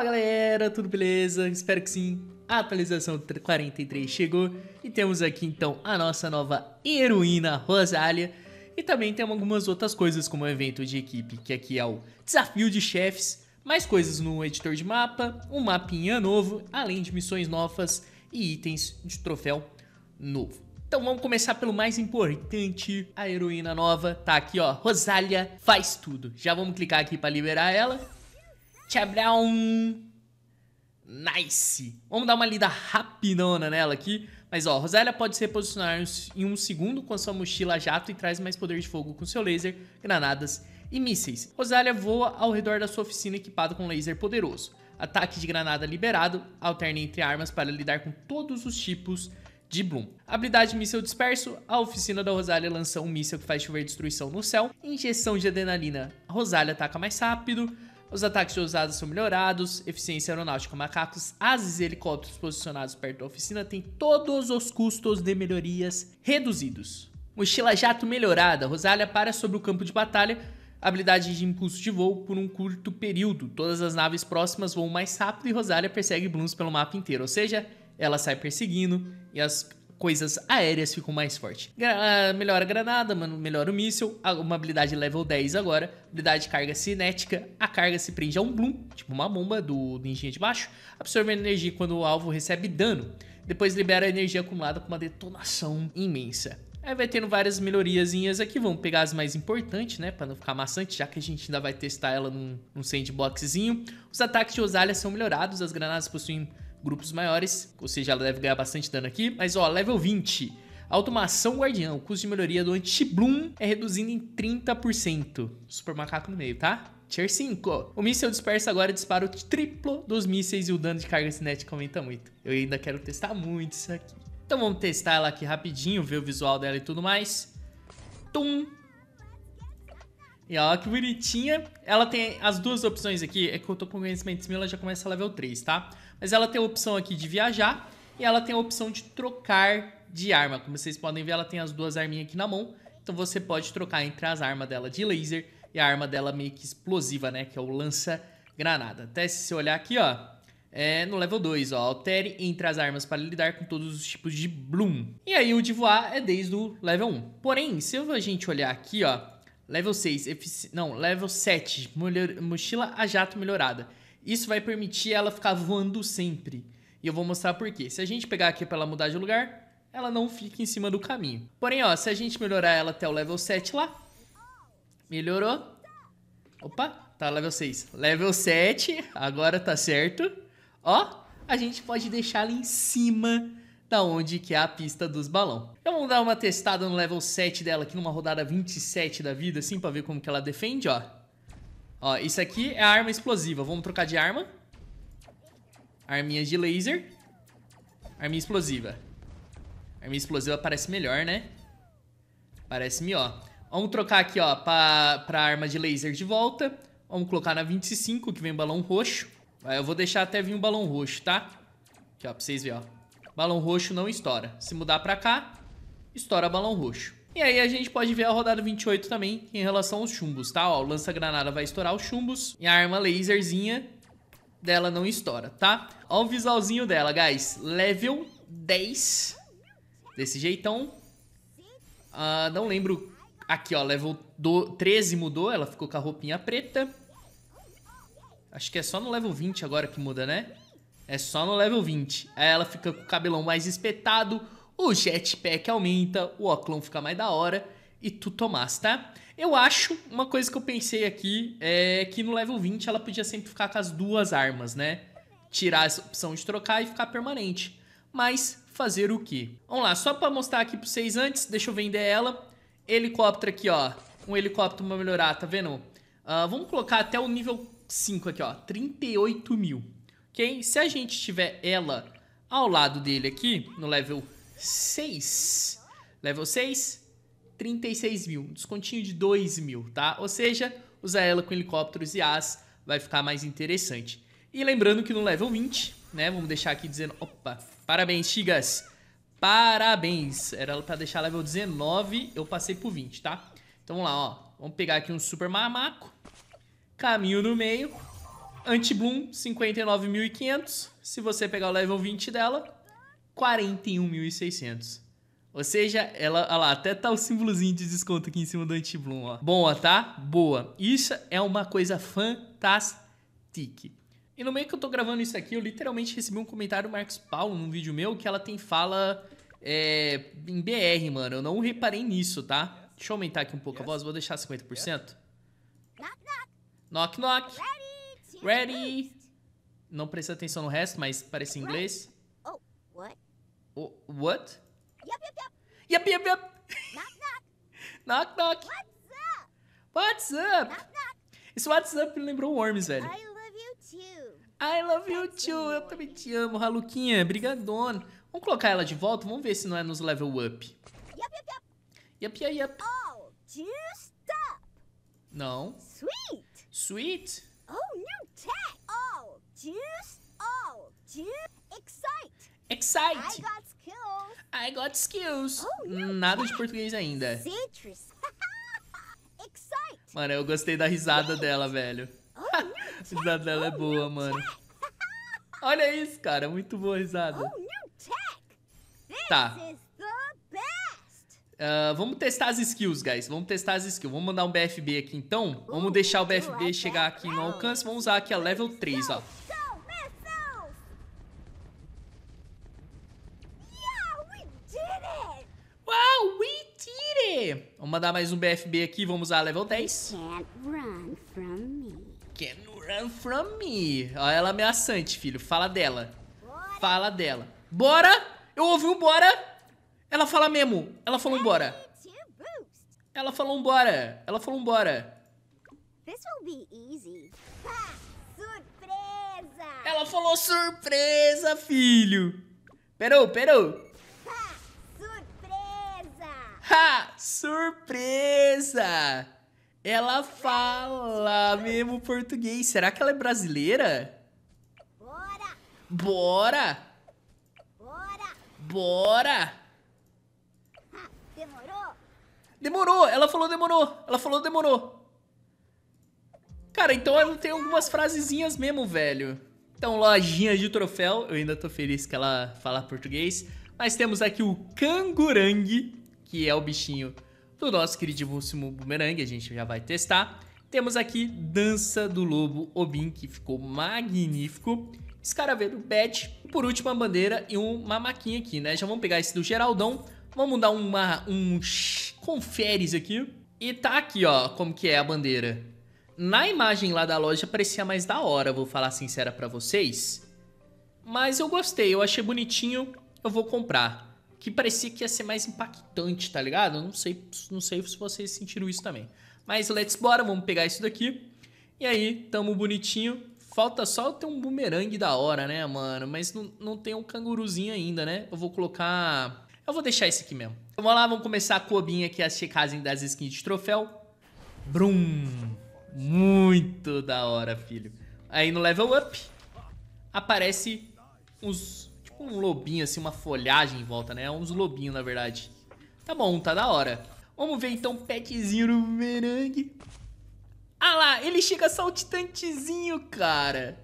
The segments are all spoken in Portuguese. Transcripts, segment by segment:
Fala galera, tudo beleza? Espero que sim. A atualização 43 chegou e temos aqui então a nossa nova heroína Rosália. E também tem algumas outras coisas como o evento de equipe, que aqui é o desafio de chefes, mais coisas no editor de mapa, um mapinha novo, além de missões novas e itens de troféu novo. Então vamos começar pelo mais importante, a heroína nova, tá aqui ó, Rosália faz tudo. Já vamos clicar aqui para liberar ela. Tchabram! Nice! Vamos dar uma lida rapidona nela aqui. Mas ó, Rosélia pode se reposicionar em um segundo com a sua mochila jato e traz mais poder de fogo com seu laser, granadas e mísseis. Rosélia voa ao redor da sua oficina equipada com laser poderoso. Ataque de granada liberado, alterna entre armas para lidar com todos os tipos de Bloom. Habilidade míssel disperso, a oficina da Rosália lança um míssel que faz chover destruição no céu. Injeção de adrenalina, Rosália ataca mais rápido. Os ataques de ousada são melhorados, eficiência aeronáutica, macacos, asas e helicópteros posicionados perto da oficina têm todos os custos de melhorias reduzidos. Mochila jato melhorada, Rosália para sobre o campo de batalha, habilidade de impulso de voo por um curto período. Todas as naves próximas voam mais rápido e Rosália persegue Blooms pelo mapa inteiro, ou seja, ela sai perseguindo e as coisas aéreas ficam mais fortes. Gra ah, melhora a granada, mano, melhora o míssil, uma habilidade level 10 agora, habilidade de carga cinética, a carga se prende a um bloom, tipo uma bomba do ninjinha de baixo, absorvendo energia quando o alvo recebe dano. Depois libera a energia acumulada com uma detonação imensa. Aí vai tendo várias melhoriazinhas aqui, vamos pegar as mais importantes, né, para não ficar maçante, já que a gente ainda vai testar ela num, num sandboxzinho. Os ataques de Osalia são melhorados, as granadas possuem grupos maiores, ou seja, ela deve ganhar bastante dano aqui. Mas ó, level 20. Automação Guardião, o custo de melhoria do anti-bloom é reduzido em 30%. Super macaco no meio, tá? Tier 5. O míssel dispersa agora dispara o triplo dos mísseis e o dano de carga cinética aumenta muito. Eu ainda quero testar muito isso aqui. Então vamos testar ela aqui rapidinho, ver o visual dela e tudo mais. Tum! E ó, que bonitinha. Ela tem as duas opções aqui. É que eu tô com conhecimento de ela já começa level 3, tá? Mas ela tem a opção aqui de viajar e ela tem a opção de trocar de arma. Como vocês podem ver, ela tem as duas arminhas aqui na mão. Então você pode trocar entre as armas dela de laser e a arma dela meio que explosiva, né? Que é o lança-granada. Até se você olhar aqui, ó, é no level 2, ó. Altere entre as armas para lidar com todos os tipos de Bloom. E aí o de voar é desde o level 1. Um. Porém, se a gente olhar aqui, ó, level 6, efici... não, level 7, mochila a jato melhorada. Isso vai permitir ela ficar voando sempre. E eu vou mostrar por quê. Se a gente pegar aqui para ela mudar de lugar, ela não fica em cima do caminho. Porém, ó, se a gente melhorar ela até o level 7 lá, melhorou. Opa, tá level 6. Level 7, agora tá certo. Ó, a gente pode deixar ela em cima da onde que é a pista dos balão. Então vamos dar uma testada no level 7 dela aqui numa rodada 27 da vida, assim, pra ver como que ela defende, ó. Ó, isso aqui é a arma explosiva. Vamos trocar de arma. Arminha de laser. Arminha explosiva. Arminha explosiva parece melhor, né? Parece-me, ó. Vamos trocar aqui, ó, pra, pra arma de laser de volta. Vamos colocar na 25, que vem balão roxo. Eu vou deixar até vir um balão roxo, tá? Aqui, ó, pra vocês verem, ó. Balão roxo não estoura. Se mudar pra cá, estoura balão roxo. E aí a gente pode ver a rodada 28 também em relação aos chumbos, tá? Ó, o lança-granada vai estourar os chumbos e a arma laserzinha dela não estoura, tá? Ó o visualzinho dela, guys. Level 10. Desse jeitão. Ah, não lembro. Aqui, ó, level do 13 mudou. Ela ficou com a roupinha preta. Acho que é só no level 20 agora que muda, né? É só no level 20. Aí ela fica com o cabelão mais espetado o jetpack aumenta, o Oclon fica mais da hora e tu tomas, tá? Eu acho, uma coisa que eu pensei aqui é que no level 20 ela podia sempre ficar com as duas armas, né? Tirar essa opção de trocar e ficar permanente. Mas fazer o quê? Vamos lá, só pra mostrar aqui pra vocês antes, deixa eu vender ela. Helicóptero aqui, ó. Um helicóptero pra melhorar, tá vendo? Uh, vamos colocar até o nível 5 aqui, ó. 38 mil, ok? Se a gente tiver ela ao lado dele aqui, no level 20, 6. Level 6, 36 mil. descontinho de 2 mil, tá? Ou seja, usar ela com helicópteros e as vai ficar mais interessante. E lembrando que no level 20, né? Vamos deixar aqui dizendo... Opa! Parabéns, Chigas! Parabéns! Era pra deixar level 19, eu passei pro 20, tá? Então vamos lá, ó. Vamos pegar aqui um super mamaco. Caminho no meio. Anti-Bloom, 59.500. Se você pegar o level 20 dela, 41.600. Ou seja, ela, olha lá, até tá o símbolozinho de desconto aqui em cima do Antibloom, ó. Boa, tá? Boa. Isso é uma coisa fantástica. E no meio que eu tô gravando isso aqui, eu literalmente recebi um comentário do Marcos Paulo num vídeo meu que ela tem fala é, em BR, mano. Eu não reparei nisso, tá? Deixa eu aumentar aqui um pouco a voz, vou deixar 50%. Knock, knock. Ready. Não presta atenção no resto, mas parece inglês. What? Yep, yep, yep. Yep, yep, yep. Knock, knock. knock, knock. What's up? What's up? Knock, knock. Esse WhatsApp me lembrou Worms, velho. I love you too. I love you too. Eu também te amo, Raluquinha. Brigadona. Vamos colocar ela de volta? Vamos ver se não é nos level up. Yep, yep, yep. Yep, yep, yep. Oh, juiced up. Não. Sweet. Sweet. Oh, new tech. Oh, juice. Oh, juice. Excite. Excite. I got skills. I got skills. Oh, hum, Nada de português ainda. Mano, eu gostei da risada dela, velho. Oh, a risada dela é oh, boa, mano. Olha isso, cara. Muito boa a risada. Oh, tá. Uh, vamos testar as skills, guys. Vamos testar as skills. Vamos mandar um BFB aqui, então. Vamos deixar o BFB chegar aqui no alcance. Vamos usar aqui a level 3, ó. Vamos mandar mais um BFB aqui, vamos usar level 10. Can't run from me. Can't run from me. Olha ela ameaçante, filho. Fala dela. Fala dela. Bora! Eu ouvi um bora! Ela fala mesmo. Ela falou um bora. Ela falou um bora. Ela falou um bora. Ela falou surpresa, filho. Perou, perou. Ha! Surpresa! Ela fala mesmo português. Será que ela é brasileira? Bora! Bora! Bora! Bora! demorou? Demorou! Ela falou demorou! Ela falou demorou! Cara, então ela tem algumas frasezinhas mesmo, velho. Então, lojinha de troféu. Eu ainda tô feliz que ela fala português. Mas temos aqui o cangurangue que é o bichinho do nosso queridíssimo Boomerang, a gente já vai testar. Temos aqui Dança do Lobo Obin, que ficou magnífico. Escaraveiro Bad. Por último, a bandeira e uma maquinha aqui, né? Já vamos pegar esse do Geraldão. Vamos dar uma, um conferes aqui. E tá aqui, ó, como que é a bandeira. Na imagem lá da loja parecia mais da hora, vou falar sincera pra vocês. Mas eu gostei, eu achei bonitinho, eu vou comprar que parecia que ia ser mais impactante, tá ligado? Eu não sei, não sei se vocês sentiram isso também. Mas let's bora, vamos pegar isso daqui. E aí, tamo bonitinho. Falta só ter um bumerangue da hora, né, mano? Mas não, não tem um canguruzinho ainda, né? Eu vou colocar... Eu vou deixar esse aqui mesmo. Então vamos lá, vamos começar a cobinha aqui, a checagem das skins de troféu. Brum! Muito da hora, filho. Aí no level up, aparece os um lobinho, assim, uma folhagem em volta, né? Uns lobinhos, na verdade. Tá bom, tá da hora. Vamos ver, então, o petzinho do merengue. Ah lá, ele chega saltitantezinho, cara.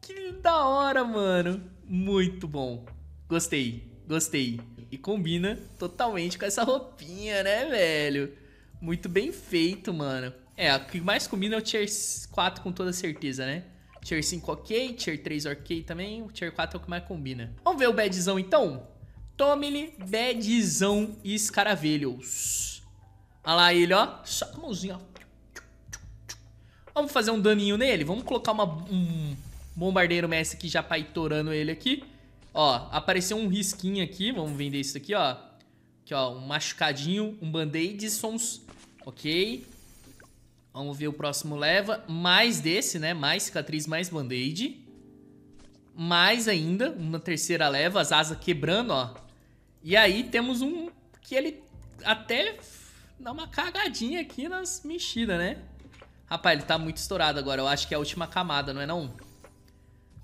Que da hora, mano. Muito bom. Gostei, gostei. E combina totalmente com essa roupinha, né, velho? Muito bem feito, mano. É, o que mais combina é o Tier 4 com toda certeza, né? Tier 5 ok, Tier 3 ok também, o Tier 4 é o que mais combina. Vamos ver o badzão então? Tome-lhe badzão escaravelhos. Olha lá ele, ó. Só com a mãozinha, ó. Vamos fazer um daninho nele? Vamos colocar uma, um bombardeiro Messi aqui já torando ele aqui. Ó, apareceu um risquinho aqui. Vamos vender isso aqui, ó. Aqui, ó, um machucadinho, um band-aid, sons. Ok. Vamos ver o próximo leva. Mais desse, né? Mais cicatriz, mais band-aid. Mais ainda, uma terceira leva, as asas quebrando, ó. E aí temos um que ele até dá uma cagadinha aqui nas mexidas, né? Rapaz, ele tá muito estourado agora. Eu acho que é a última camada, não é não?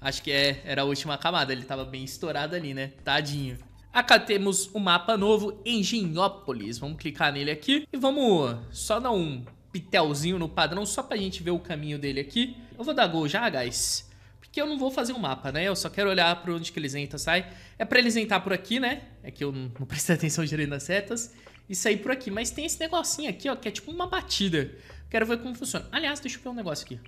Acho que é, era a última camada. Ele tava bem estourado ali, né? Tadinho. Acá temos o um mapa novo, Engenhópolis. Vamos clicar nele aqui e vamos só dar um pitelzinho no padrão só pra gente ver o caminho dele aqui. Eu vou dar gol já, guys. Porque eu não vou fazer um mapa, né? Eu só quero olhar pra onde que eles entram, sai. É pra eles entrar por aqui, né? É que eu não, prestei atenção direito nas setas. E sair por aqui. Mas tem esse negocinho aqui, ó, que é tipo uma batida. Quero ver como funciona. Aliás, deixa eu ver um negócio aqui.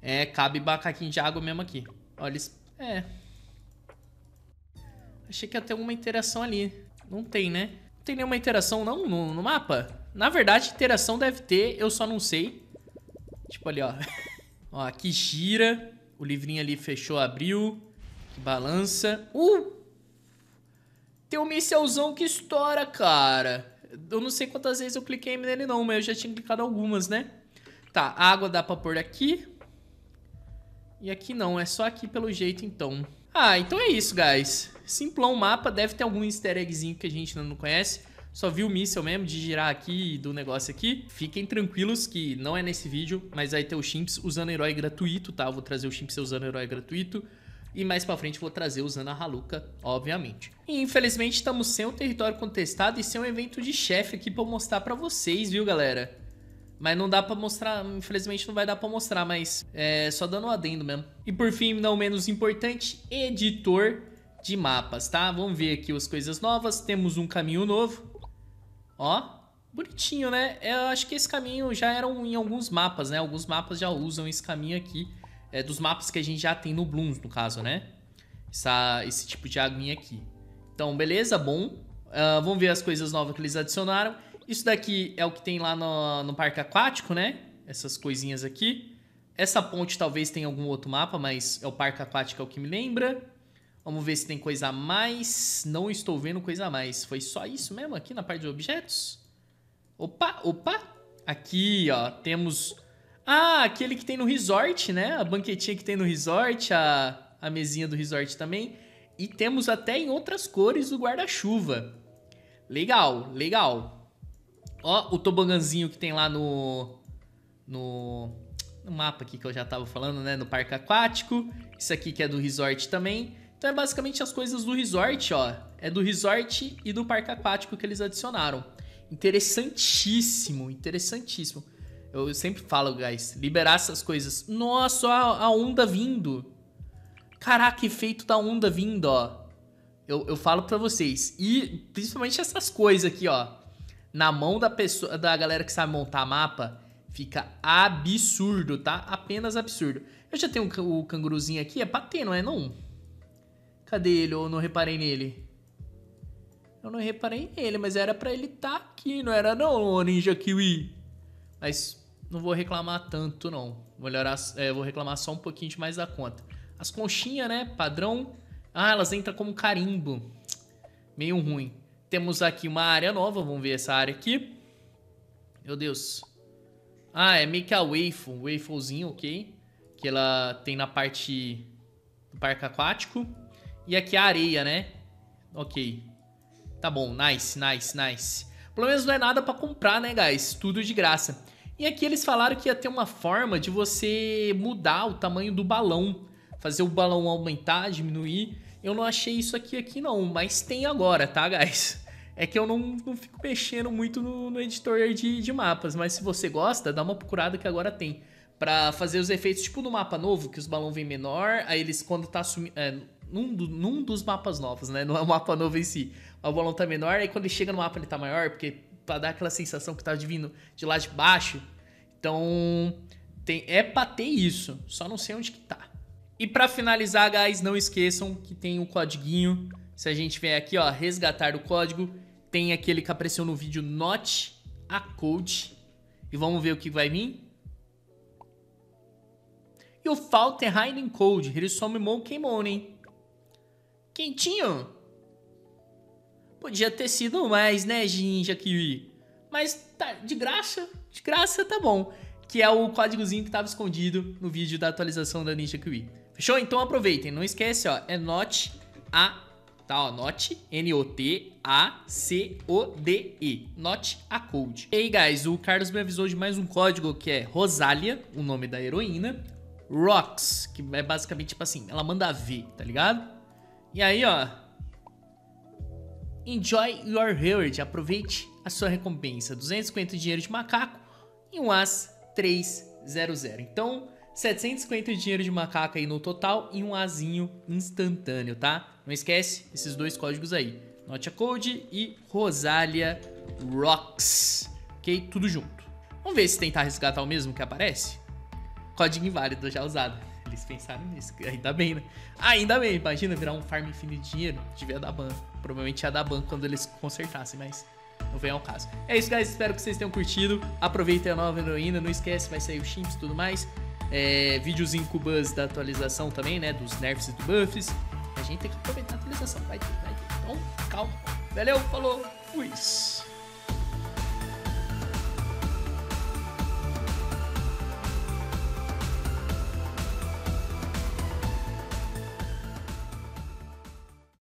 É, cabe macaquinho de água mesmo aqui. Olha, eles... É... Achei que ia ter alguma interação ali. Não tem, né? Não tem nenhuma interação, não, no, no mapa? Na verdade, interação deve ter, eu só não sei. Tipo ali, ó. ó, aqui gira. O livrinho ali fechou, abriu. Que balança. Uh! Tem um mísselzão que estoura, cara. Eu não sei quantas vezes eu cliquei nele não, mas eu já tinha clicado algumas, né? Tá, água dá pra pôr aqui. E aqui não, é só aqui pelo jeito então. Ah, então é isso, guys. Simplão mapa, deve ter algum easter eggzinho que a gente ainda não conhece só viu o míssel mesmo de girar aqui do negócio aqui. Fiquem tranquilos que não é nesse vídeo, mas vai ter o Chimps usando herói gratuito, tá? Eu vou trazer o Chimps usando herói gratuito. E mais pra frente vou trazer usando a Haluka, obviamente. E infelizmente estamos sem o território contestado e sem um evento de chefe aqui pra eu mostrar pra vocês, viu galera? Mas não dá pra mostrar, infelizmente não vai dar pra mostrar, mas é só dando um adendo mesmo. E por fim, não menos importante, editor de mapas, tá? Vamos ver aqui as coisas novas, temos um caminho novo. Ó, bonitinho, né? É, eu acho que esse caminho já era em alguns mapas, né? Alguns mapas já usam esse caminho aqui. É, dos mapas que a gente já tem no Blooms, no caso, né? Essa, esse tipo de aguinha aqui. Então, beleza, bom. Uh, vamos ver as coisas novas que eles adicionaram. Isso daqui é o que tem lá no, no parque aquático, né? Essas coisinhas aqui. Essa ponte talvez tenha algum outro mapa, mas é o parque aquático é o que me lembra. Vamos ver se tem coisa a mais. Não estou vendo coisa a mais. Foi só isso mesmo aqui na parte de objetos? Opa, opa. Aqui, ó, temos... Ah, aquele que tem no resort, né? A banquetinha que tem no resort, a, a mesinha do resort também. E temos até em outras cores o guarda-chuva. Legal, legal. Ó, o toboganzinho que tem lá no... No, no mapa aqui que eu já tava falando, né? No parque aquático. Isso aqui que é do resort também. Então é basicamente as coisas do resort, ó. É do resort e do parque aquático que eles adicionaram. Interessantíssimo, interessantíssimo. Eu sempre falo, guys, liberar essas coisas. Nossa, a, a onda vindo. Caraca, efeito da onda vindo, ó. Eu, eu falo para vocês. E principalmente essas coisas aqui, ó. Na mão da pessoa, da galera que sabe montar mapa, fica absurdo, tá? Apenas absurdo. Eu já tenho o canguruzinho aqui, é pra ter, não é não? Cadê ele? Ou não reparei nele? Eu não reparei nele, mas era para ele estar tá aqui, não era não, Ninja Kiwi. Mas não vou reclamar tanto não. Vou, é, vou reclamar só um pouquinho de mais da conta. As conchinhas, né? Padrão. Ah, elas entram como carimbo. Meio ruim. Temos aqui uma área nova. Vamos ver essa área aqui. Meu Deus. Ah, é meio que a waffle. Wafflezinho, ok. Que ela tem na parte do parque aquático. E aqui é a areia, né? Ok. Tá bom, nice, nice, nice. Pelo menos não é nada para comprar, né, guys? Tudo de graça. E aqui eles falaram que ia ter uma forma de você mudar o tamanho do balão. Fazer o balão aumentar, diminuir. Eu não achei isso aqui, aqui não, mas tem agora, tá, guys? É que eu não, não fico mexendo muito no, no editor de, de mapas, mas se você gosta, dá uma procurada que agora tem para fazer os efeitos tipo no mapa novo, que os balões vêm menor, aí eles quando tá sumindo... é, num, do, num dos mapas novos, né? Não é um mapa novo em si. O bolão tá menor, aí quando ele chega no mapa ele tá maior, porque pra dar aquela sensação que tá vindo de lá de baixo. Então, tem, é pra ter isso, só não sei onde que tá. E para finalizar, guys, não esqueçam que tem o um codiguinho. Se a gente vier aqui, ó, resgatar o código, tem aquele que apareceu no vídeo Not a Code. E vamos ver o que vai vir. E o Faltenheim Code, ele some Monkey Money. Quentinho. Podia ter sido mais, né, Ninja Kiwi? Mas tá, de graça, de graça tá bom. Que é o códigozinho que estava escondido no vídeo da atualização da Ninja Kiwi. Fechou? Então aproveitem. Não esquece, ó. É NOT A. Tá, ó. NOT, N-O-T, a-C-O-D-E. Not a code. E aí, guys, o Carlos me avisou de mais um código que é Rosália, o nome da heroína. Rocks, que é basicamente tipo assim, ela manda V, tá ligado? E aí, ó. Enjoy your reward. Aproveite a sua recompensa. 250 dinheiro de macaco e um as 300. Então, 750 dinheiro de macaco aí no total e um azinho instantâneo, tá? Não esquece esses dois códigos aí. Notia Code e Rosália Rocks. Ok? Tudo junto. Vamos ver se tentar resgatar o mesmo que aparece? Código inválido já usado eles pensaram nisso. Ainda bem, né? Ainda bem, imagina virar um farm infinito de dinheiro. Devia dar ban. Provavelmente ia dar ban quando eles consertassem, mas não vem ao caso. É isso, guys. Espero que vocês tenham curtido. Aproveitem a nova heroína. Não esquece, vai sair os chimps e tudo mais. É, videozinho com buzz da atualização também, né? Dos nerfs e do buffs. A gente tem que aproveitar a atualização. Vai ter, vai ter. Então, calma. Valeu, falou, fui.